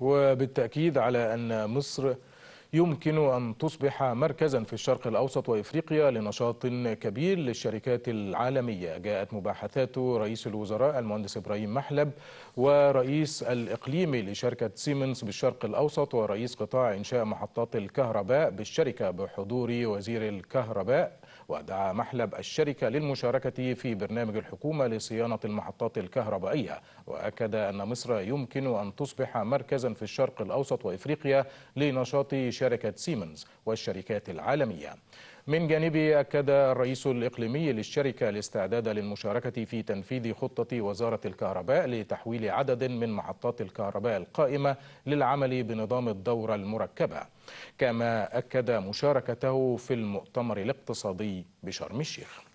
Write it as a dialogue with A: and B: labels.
A: وبالتأكيد على أن مصر يمكن أن تصبح مركزا في الشرق الأوسط وإفريقيا لنشاط كبير للشركات العالمية جاءت مباحثات رئيس الوزراء المهندس إبراهيم محلب ورئيس الإقليمي لشركة سيمنز بالشرق الأوسط ورئيس قطاع إنشاء محطات الكهرباء بالشركة بحضور وزير الكهرباء ودعا محلب الشركة للمشاركة في برنامج الحكومة لصيانة المحطات الكهربائية وأكد أن مصر يمكن أن تصبح مركزا في الشرق الأوسط وإفريقيا لنشاط شركة سيمنز والشركات العالمية من جانبه أكد الرئيس الإقليمي للشركة الاستعداد للمشاركة في تنفيذ خطة وزارة الكهرباء لتحويل عدد من محطات الكهرباء القائمة للعمل بنظام الدورة المركبة كما أكد مشاركته في المؤتمر الاقتصادي بشرم الشيخ